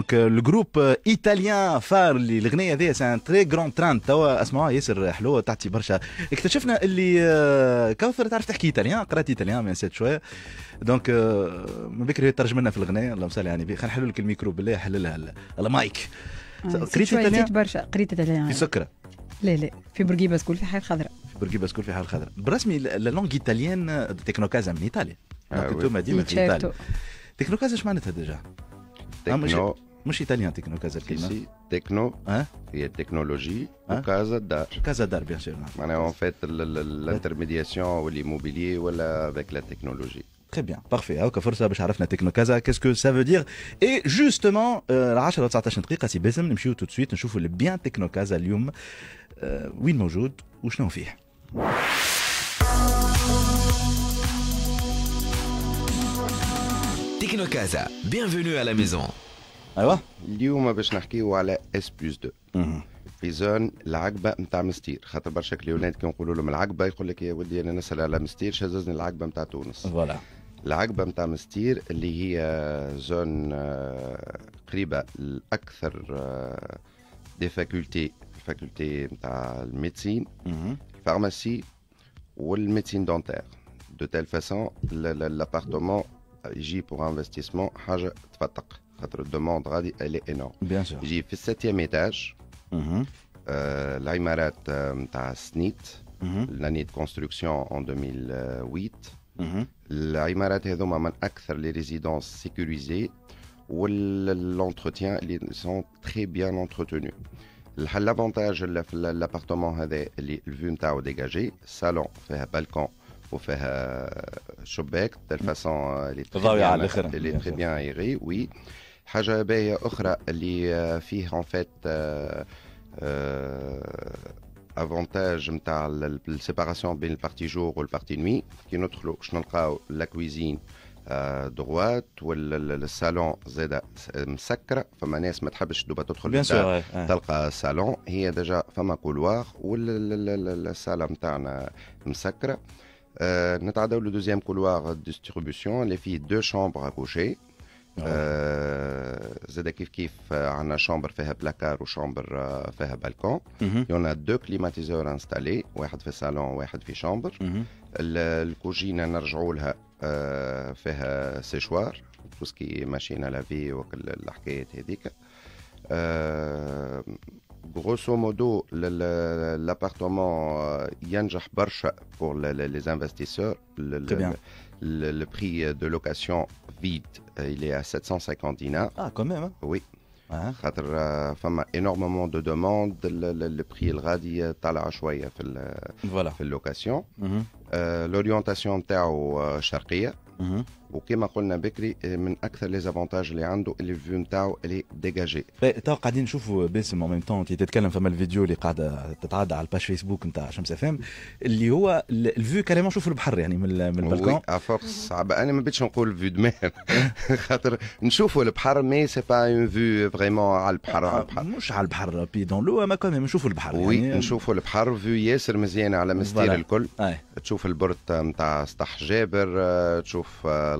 دونك الجروب ايطاليان فار اللي الاغنيه هذه سان تري غران تراند توا اسمعوها ياسر حلوه تعطي برشا اكتشفنا اللي كوثر تعرف تحكي ايطاليان قرات ايطاليان من سيت شويه دونك من بكري هي ترجم لنا في الاغنيه اللهم صل يعني خلينا نحلوا لك الميكرو بالله حللها المايك قريت ايطاليان برشا قريت ايطاليان في سكره لا لا في برجيبا سكول في حال خضراء في برجيبا سكول في حال خضراء بالرسمي لا لونغ ايطاليان تكنو كازا من ايطاليا انتوما ديما في ايطاليا تكنو كازا اش معناتها ديجا؟ تكنو Musique italienne techno casa techno, il y a e technologie. Casa d'art. Casa d'art, bien sûr. On a en fait l'intermédiation ou l'immobilier ou avec la technologie. Très bien, parfait. Ok, forcément, je vais techno casa. Qu'est-ce que ça veut dire? Et justement, euh, l'arrache à notre h trique. Si besoin, nous va tout de suite. Nous le bien techno casa lium. Euh, oui, nous joutes. Où je nous viens? Techno casa. Bienvenue à la maison. ايوه اليوم باش نحكيو على اس بلس 2 في زون العقبه نتاع مستير خاطر برشا كليونات كي نقولوا لهم العقبه يقول لك يا ودي انا نسال على مستير شززني العقبه نتاع تونس فوالا العقبه نتاع مستير اللي هي زون آه، قريبه لاكثر دي آه، فاكولتي فاكولتي نتاع الميديسين الفارماسي والميدسين دونتير دو تيل فاسون لابارتمون j'ai pour investissement haja تفتق خاطر demande elle est énorme bien sûr j'ai 7 septième étage mm l'année de construction en 2008 mm est l'Aimarat هذوما acteur les résidences sécurisées où l'entretien sont très bien entretenus l'avantage l'appartement des les dégagé salon فيها balcon وفيها شباك تلفاسون اللي ضوي على الاخر اللي تري بيان يغي وي حاجه باهيه اخرى اللي فيه اون فيت افونتاج نتاع السيباراسيون بين البارتي جور والبارتي نوي كي ندخلوا باش نلقاو لا كويزين دروات والصالون زاده مسكره فما ناس ما تحبش دوبا تدخل تلقى صالون هي ديجا فما كولوار والصاله نتاعنا مسكره نتعداو لو دوزيام كولوار de اللي فيه دو شامبر اكوشي زاد كيف كيف عندنا شامبر فيها بلاكار وشامبر فيها بالكون يونا دو كليماتيزور انستالي واحد في صالون واحد في شامبر الكوجينه نرجعوا لها فيها سيشوار توسكي ماشينا لافي وكل الحكايات هذيك grosso modo, l'appartement euh, Yanjah Barsha pour les investisseurs. Le, prix de location vide, euh, il est à 750 dinars. Ah, quand même. Hein. Oui. Ah. a énormément de demandes, le, prix il طالع شويه في voilà. location. Mhm. L'orientation est au Mm وكما قلنا بكري آه، من اكثر لي زافونتاج اللي عنده اللي الفيو نتاعو اللي ديجاجي تو قاعدين نشوفوا باسم اون ميم تون تتكلم فما الفيديو اللي قاعده تتعدى على الباج فيسبوك نتاع شمس اف اللي هو الفيو كلام شوف البحر يعني من البلكون افورس ah انا ما بيتش نقول فيو دماغ خاطر نشوفوا البحر مي سي با اون فيو فريمون على البحر على البحر مش على البحر بي دون لو ما كان نشوفوا البحر وي يعني. نشوفوا البحر فيو ياسر مزيانه على مستير الكل تشوف البرد نتاع سطح جابر آه، تشوف آه،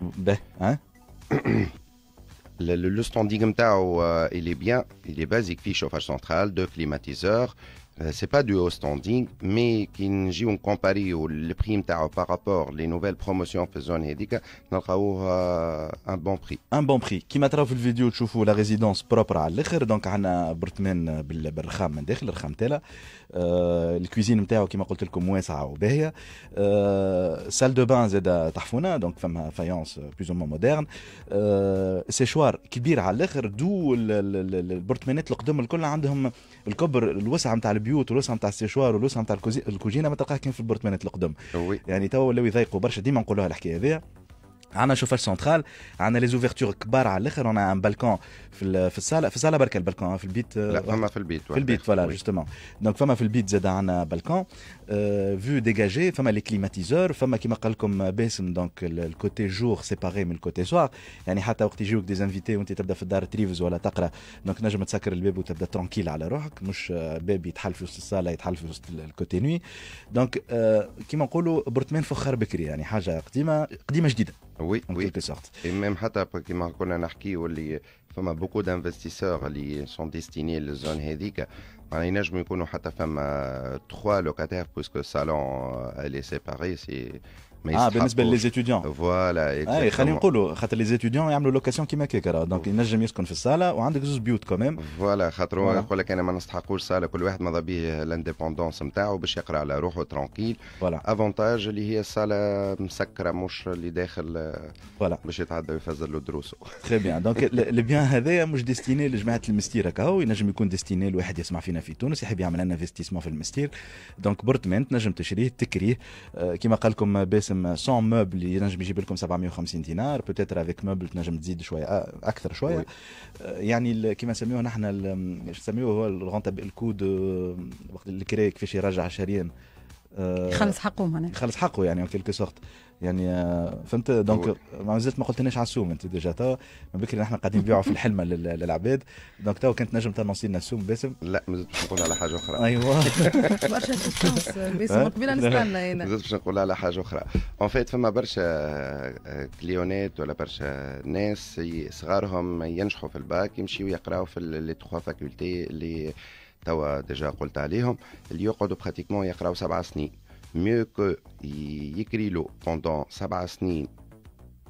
Ben, hein? le, le, standing euh, il est bien, il est basique, fiche chauffage central, deux climatiseurs, euh, c'est pas du haut standing, mais quand nous compare comparé le prix par rapport les nouvelles promotions en faisant édica, nous avons un bon prix. Un bon prix. Qui m'a trouvé le vidéo, tu vois la résidence propre à l'extérieur, donc on a Bertman le Berkham, mais derrière Berkham la cuisine m'a qui m'a dit que moi ça au euh, salle de bain c'est d'Arfona, donc femme faïence euh, plus ou moins moderne, séchoir qui bire à l'extérieur, d'où les Bertmanet le qu'demeure, tout le monde a le cobre, le البيوت والوسع نتاع السيشوار والوسع نتاع الكوزينه ما تلقاه كان في البرتمانات القدم يعني توا ولاو يضايقوا برشا ديما نقولوها الحكايه هذه عندنا شوفاج سنترال عندنا لي زوفرتور كبار على الاخر عندنا ان بالكون في في الصاله في الصاله برك البالكون في البيت لا آه، فما في البيت في البيت فوالا جوستومون دونك فما في البيت زاد عندنا بالكون فيو آه، ديجاجي فما لي كليماتيزور فما كيما قال لكم باسم دونك الكوتي جور سيباري من الكوتي سوار يعني حتى وقت يجيوك دي زانفيتي وانت تبدا في الدار تريفز ولا تقرا دونك نجم تسكر الباب وتبدا ترونكيل على روحك مش آه، باب يتحل في وسط الصاله يتحل في وسط الكوتي نوي دونك كيما نقولوا برتمان فخر بكري يعني حاجه قديمه قديمه جديده oui, en quelque sorte. Et même après que Marcona a dit il y a beaucoup d'investisseurs qui sont destinés à la zone Hédica, on a même trois locataires puisque le salon euh, est séparé. ما اه بالنسبه لليزيتيديون فوالا اي آه، خلينا نقولوا خاطر ليزيتيديون يعملوا لوكاسيون كيما كيك دونك ينجم يسكن في الصاله وعندك زوز بيوت كمان فوالا خاطر هو يقول لك انا ما نستحقوش صاله كل واحد ماذا به لانديبوندونس نتاعو باش يقرا على روحه ترونكيل فوالا افونتاج اللي هي الصاله مسكره مش اللي داخل فوالا باش يتعدى ويفزر له دروسه تري بيان دونك البيان هذايا مش ديستيني لجماعه المستير هكا ينجم يكون ديستيني لواحد يسمع فينا في تونس يحب يعمل انفستيسمون في المستير دونك بورتمان تنجم تشريه تكريه آه، كيما قال لكم باسل قسم 100 موبل ينجم يجيب لكم 750 دينار بوتيتر افيك موبل تنجم تزيد شويه آه، اكثر شويه آه، يعني كما نسميوه نحن نسميوه هو الكود آه، وقت الكري كيفاش يرجع شريان يخلص آه، حقه معناها يخلص حقه يعني اون كيلكو سورت يعني آه، فهمت دونك ما زلت ما على السوم انت ديجا تو من بكري نحن قاعدين نبيعوا في الحلمه للعباد دونك تو كنت نجم تنصي لنا السوم باسم لا ما باش نقول على حاجه اخرى ايوا برشا باسم قبيله نستنى هنا ما باش نقول على حاجه اخرى اون فيت فما برشا كليونات آه، ولا برشا ناس صغارهم ينجحوا في الباك يمشيوا يقراوا في لي تخوا فاكولتي اللي توا ديجا قلت عليهم اللي يقعدوا براتيكمون يقراو سبع سنين ميو كو يكري لو بوندون سبع سنين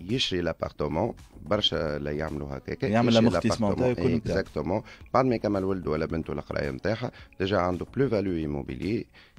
يشري لابارتومون برشا لا يعملوا هكاك يعمل لامورتيسمون تاعو يكون اكزاكتومون بعد ما يكمل ولده ولا بنته القرايه نتاعها ديجا عنده بلو فاليو ايموبيلي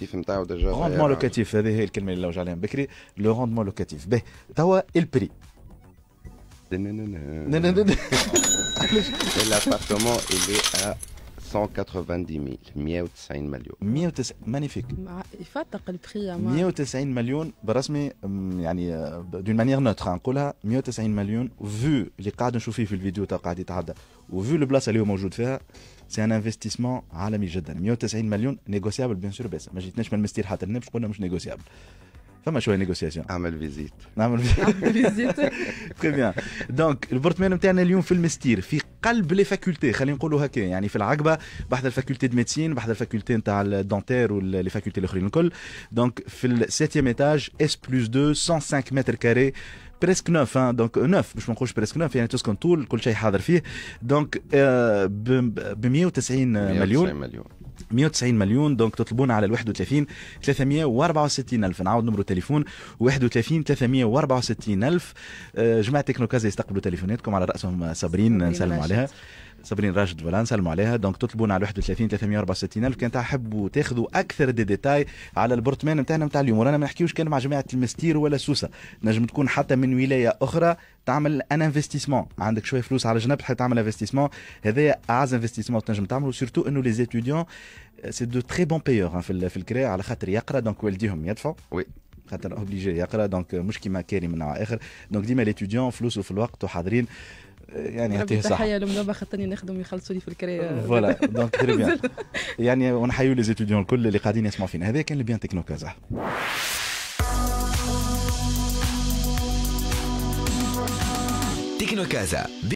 لوكاتيف نتاعو ديجا روندمون لوكاتيف هذه هي الكلمه اللي لوج عليها بكري لو روندمون لوكاتيف به توا البري Non, non, 190 190 مليون 190 مانيفيك يفتق البخية 190 مليون برسمي يعني دون مانيير نوتر نقولها 190 مليون فيو اللي قاعد نشوف فيه في الفيديو تاع قاعد يتعدى وفيو البلاصه اللي هو موجود فيها سي ان انفستيسمون عالمي جدا 190 مليون نيغوسيابل بيان سور بس ما جيتناش من المستير حتى هنا باش قلنا مش نيغوسيابل فما شويه نيغوسياسيون اعمل فيزيت نعمل فيزيت تري بيان دونك البورتمان نتاعنا اليوم في المستير في قلب لي فاكولتي خلينا نقولوا هكا يعني في العقبه بحث الفاكولتي دو ميديسين بحث الفاكولتي نتاع الدونتير ولي فاكولتي الاخرين الكل دونك في السيتيام ايتاج اس بلس 2 105 متر كاري بريسك نوف دونك نوف باش ما نقولش بريسك نوف يعني تسكن طول كل شيء حاضر فيه دونك ب 190 مليون 190 مليون 190 مليون دونك تطلبون على 31 364 الف نعاود نمرو التليفون 31 364 الف آه، جماعه تكنوكازا يستقبلوا تليفوناتكم على راسهم صابرين نسلموا عليها صابرين راشد فلان سلموا عليها دونك تطلبون على 31 364 الف كان تحبوا تاخذوا اكثر دي ديتاي على البرتمان نتاعنا نتاع اليوم ورانا ما نحكيوش كان مع جماعه المستير ولا سوسه نجم تكون حتى من ولايه اخرى تعمل ان انفستيسمون عندك شويه فلوس على جنب تحب تعمل انفستيسمون هذايا اعز انفستيسمون تنجم تعمله سورتو انه لي زيتيديون سي دو تري بون بايور في الكرا على خاطر يقرا دونك والديهم يدفعوا وي خاطر اوبليجي يقرا دونك مش كيما كاري من نوع اخر دونك ديما ليتيديون فلوسه في الوقت وحاضرين يعني يعطيه الصحه تحيه لهم دابا خاطرني نخدم يخلصوا لي في الكريه فوالا دونك تري بيان يعني ونحيوا لي زيتيديون الكل اللي قاعدين يسمعوا فينا هذا كان بيان تكنو كازا تكنو كازا